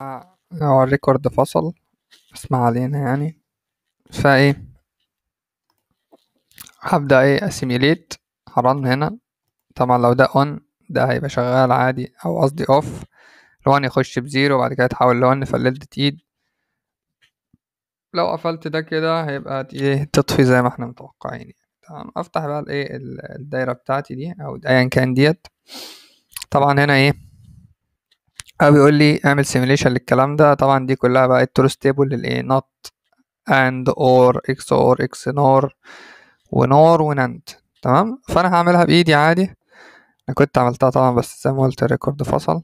آه، لو هو الريكورد فصل بس ما علينا يعني فايه هبدأ ايه اسيميليت هرن هنا طبعا لو ده اون ده هيبقى شغال عادي او قصدي اوف لون يخش بزيرو وبعد كده يتحول لون فللت ايد لو قفلت ده كده هيبقى ايه تطفي زي ما احنا متوقعين يعني. تمام افتح بقى الايه الدايره بتاعتي دي او ايا كان ديت طبعا هنا ايه او بيقول لي اعمل سيميليشن للكلام ده طبعا دي كلها بقى التروث تيبل الايه نوت اند اور اكس اور اكس نور ونور ونند تمام فانا هعملها بايدي عادي انا كنت عملتها طبعا بس زي ما قلت الريكورد فصل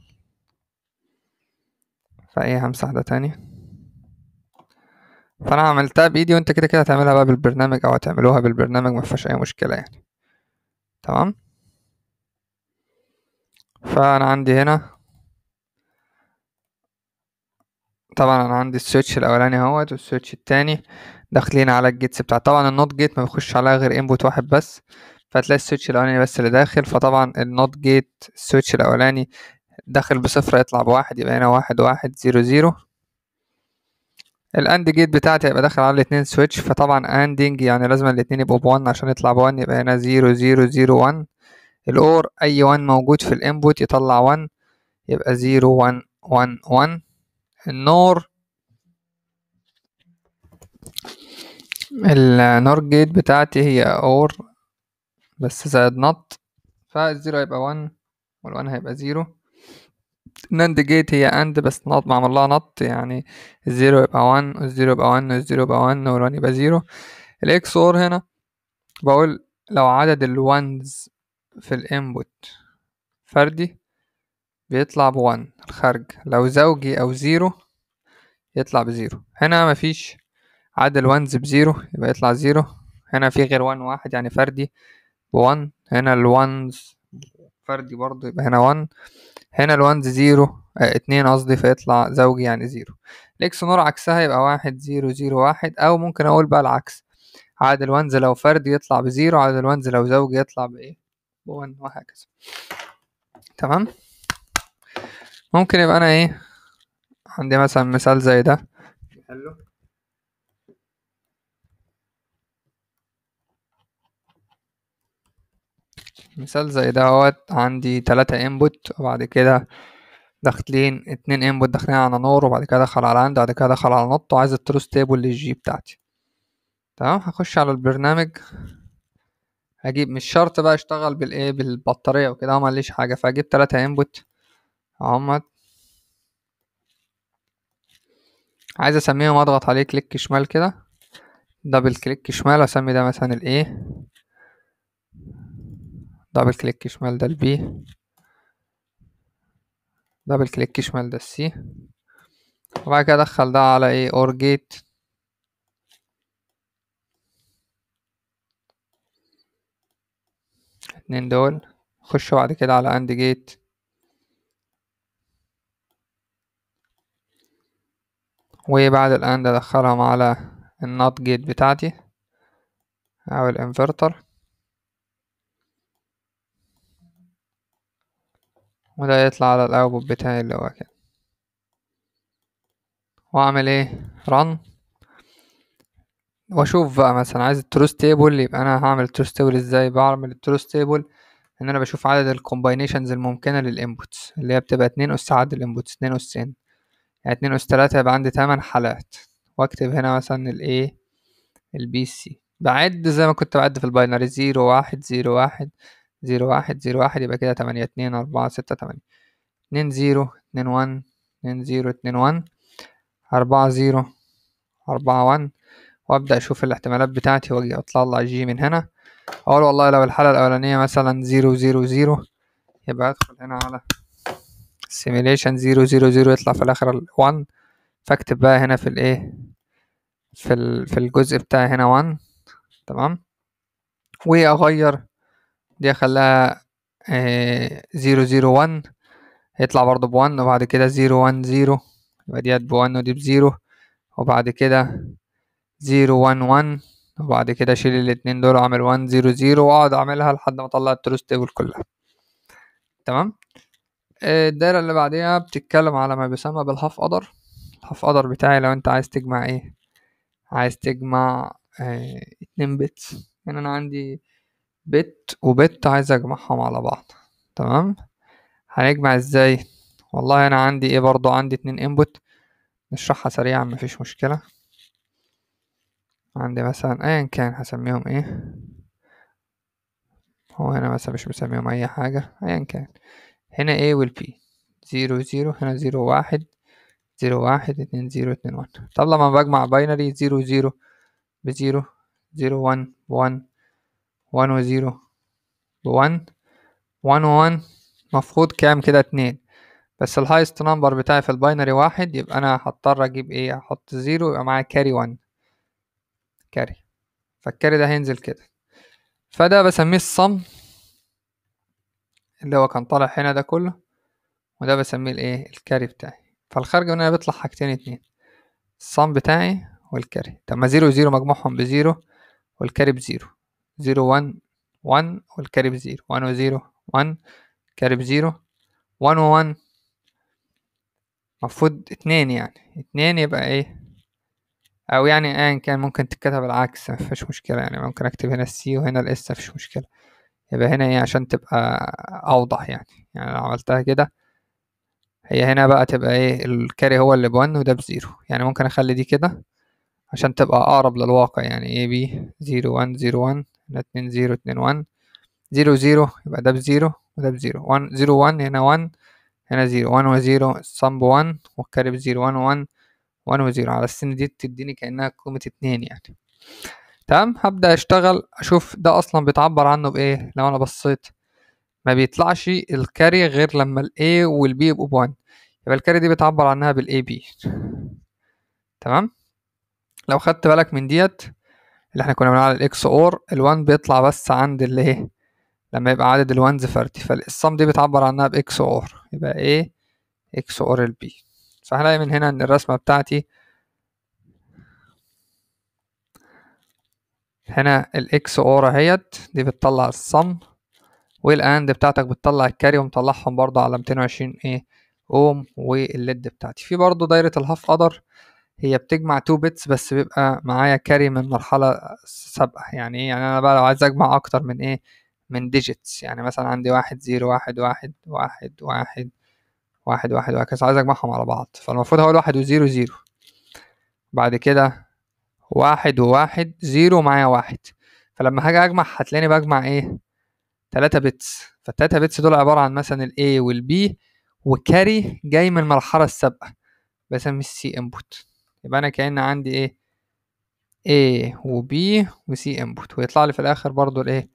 فايه همسح ده تاني فانا عملتها بايدي وانت كده كده هتعملها بقى بالبرنامج او هتعملوها بالبرنامج مفيهاش اي مشكله يعني تمام فانا عندي هنا طبعا انا عندي السويتش الاولاني اهوت والسويتش التاني داخلين على الجيتس بتاع طبعا النوت جيت ما بيخش عليها غير انبوت واحد بس فهتلاقي السويتش الاولاني بس اللي داخل فطبعا النوت جيت السويتش الاولاني داخل بصفر يطلع بواحد يبقى هنا واحد واحد زيرو زيرو الاند جيت بتاعتي هيبقى داخل على الاتنين سويتش فطبعا اندنج يعني لازم الاتنين يبقوا بوان عشان يطلع بوان يبقى هنا زيرو زيرو زيرو وان الاور اي وان موجود في الانبوت يطلع وان يبقى زيرو وان وان وان النور النور جيت بتاعتي هي اور بس زائد نط فالزيرو هيبقى وان والوان هيبقى زيرو ناند جيت هي اند بس نط بعمل لها نط يعني الزيرو يبقى وان والزيرو يبقى وان والزيرو يبقى وان والوان يبقى زيرو الاكس اور هنا بقول لو عدد الوانز في الانبوت فردي بيطلع ب1 الخارج لو زوجي أو زيرو يطلع بزيرو هنا مفيش عدل وانز بزيرو يبقى يطلع زيرو هنا في غير وان واحد يعني فردي ب1 هنا الوانز فردي برضو يبقى هنا وان هنا الوانز زيرو آه، اتنين قصدي فيطلع زوجي يعني زيرو الاكس نور عكسها يبقى واحد زيرو زيرو واحد او ممكن اقول بقى العكس عدد الوانز لو فردي يطلع بزيرو عدد الوانز لو زوجي يطلع بايه بون وهكذا تمام ممكن يبقى انا ايه عندي مثلا مثال زي ده حلو مثال زي ده اهوت عندي تلاتة انبوت وبعد كده داخلين اتنين انبوت داخلين على نور وبعد كده دخل على عند وبعد كده دخل على نط وعايز التروس تيبل للجي بتاعتي تمام هخش على البرنامج هجيب مش شرط بقى اشتغل بالايه بالبطارية وكده مليش حاجة فهجيب تلاتة انبوت عمد عايز اسميهم اضغط عليه كليك شمال كده دبل كليك شمال واسمي ده مثلا الايه دبل كليك شمال ده البي دبل كليك شمال ده السي وبعد كده ادخل ده على ايه اور جيت اتنين دول خش بعد كده على اند جيت وبعد الآن ادخلهم على النوت جيت بتاعتي أو الانفرتر وده يطلع على الاوتبوت بتاعي اللي هو كده واعمل ايه رن واشوف بقى مثلا عايز التروس تيبل يبقى انا هعمل التروس تيبل ازاي بعمل التروس تيبل ان انا بشوف عدد الكومباينيشنز الممكنه للانبوتس اللي هي بتبقى اتنين اس عدد الانبوتس اتنين اسين يعني اتنين أس تلاتة يبقى عندي تمن حالات وأكتب هنا مثلا الإيه البي سي بعد زي ما كنت بعد في الباينري زيرو واحد زيرو واحد زيرو واحد زيرو واحد يبقى كده تمانية اتنين أربعة ستة تمانية اتنين زيرو اتنين ون اتنين زيرو اتنين ون أربعة زيرو أربعة ون وأبدأ أشوف الاحتمالات بتاعتي وأجي أطلع جي من هنا أقول والله لو الحالة الأولانية مثلا زيرو زيرو زيرو يبقى أدخل هنا على simulation 000 يطلع في الاخر ال 1 فاكتب بقى هنا في الايه في ال في الجزء بتاع هنا 1 تمام واغير دي اخليها اه 001 يطلع برضو ب 1 وبعد كده 010 يبقى دي ب 1 ودي ب 0 وبعد كده 011 وبعد كده اشيل الاثنين دول واعمل 100 واقعد اعملها لحد ما اطلع التروست تيبل كلها تمام الدايرة اللي بعديها بتتكلم على ما يسمى بالهاف أدر الهاف أدر بتاعي لو أنت عايز تجمع إيه عايز تجمع اه اتنين بت يعني أنا عندي بت وبت عايز أجمعهم على بعض تمام هنجمع إزاي والله أنا عندي إيه برضو عندي اتنين انبوت نشرحها سريعا مفيش مشكلة عندي مثلا أيا كان هسميهم إيه هو هنا مثلا مش مسميهم أي حاجة أيا كان هنا A P زيرو زيرو هنا زيرو واحد زيرو واحد اتنين زيرو اتنين وان طب لما بجمع باينري زيرو زيرو بزيرو زيرو وان بوان وان وزيرو بوان وان وان مفروض كام كده اتنين بس الهايست نمبر بتاعي في الباينري واحد يبقى انا هضطر اجيب ايه احط زيرو يبقى معايا كاري وان كاري فالكاري ده هينزل كده فده بسميه الصم اللي هو كان طالع هنا ده كله وده بسميه الايه الكاري بتاعي فالخارج من هنا بيطلع حاجتين اتنين الصم بتاعي والكاري طب ما زيرو زيرو مجموعهم بزيرو والكاري بزيرو زيرو وان وان والكاري بزيرو وان وزيرو وان كاري بزيرو وان وان مفروض اتنين يعني اتنين يبقى ايه او يعني ايا كان ممكن تتكتب العكس مفيش مشكلة يعني ممكن اكتب هنا السي وهنا الاس مفيش مشكلة يبقى هنا ايه عشان تبقى اوضح يعني يعني لو عملتها كده هي هنا بقى تبقى ايه الكاري هو اللي بون وده بزيرو يعني ممكن اخلي دي كده عشان تبقى اقرب للواقع يعني ايه بي زيرو وان زيرو وان هنا اتنين زيرو اتنين وان زيرو زيرو يبقى ده بزيرو وده بزيرو وان زيرو وان هنا وان هنا زيرو وان وزيرو الصم بوان والكاري بزيرو وان وان وان وزيرو على السن دي تديني كأنها قيمة اتنين يعني تمام هبدا اشتغل اشوف ده اصلا بيتعبر عنه بايه لو انا بصيت ما بيطلعش الكاري غير لما الاي والبي يبقوا ب1 يبقى الكاري دي بتعبر عنها بالاي بي تمام لو خدت بالك من ديت اللي احنا كنا بنقول على الاكس اور ال1 بيطلع بس عند اللي ايه لما يبقى عدد الوانز فردي فالصم دي بتعبر عنها باكس اور يبقى ايه اكس اور البي فهنلاقي من هنا ان الرسمه بتاعتي هنا الاكس اورا اهيت دي بتطلع الصم والاند بتاعتك بتطلع الكاري ومطلعهم برضه على 220 ايه اوم والليد بتاعتي في برضه دايره الهاف ادر هي بتجمع 2 بيتس بس بيبقى معايا كاري من مرحله سابقه يعني ايه يعني انا بقى لو عايز اجمع اكتر من ايه من ديجيتس يعني مثلا عندي واحد زيرو واحد واحد واحد واحد واحد واحد وهكذا عايز اجمعهم على بعض فالمفروض هقول واحد وزيرو زيرو بعد كده واحد وواحد زيرو معايا واحد فلما هاجي اجمع هتلاقيني بجمع ايه تلاتة بتس فالتلاتة بتس دول عبارة عن مثلا ال A وال B وكاري جاي من المرحلة السابقة بسميه السي انبوت يبقى انا كأن عندي ايه A و B و C input ويطلع لي في الاخر برضو الايه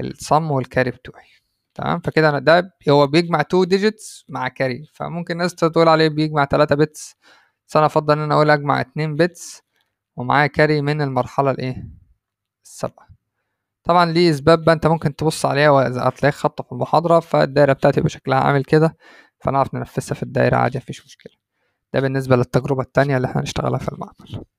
الصم والكاري بتوعي تمام فكده انا ده هو بيجمع 2 digits مع كاري فممكن ناس تقول عليه بيجمع 3 بتس بس انا افضل ان انا اقول اجمع 2 بتس ومعاه كاري من المرحلة الايه السابقة طبعا ليه اسباب بقى انت ممكن تبص عليها هتلاقيك خط في المحاضرة فالدايرة بتاعتي يبقى شكلها عامل كده فنعرف ننفذها في الدايرة عادي مفيش مشكلة ده بالنسبة للتجربة التانية اللي احنا هنشتغلها في المعمل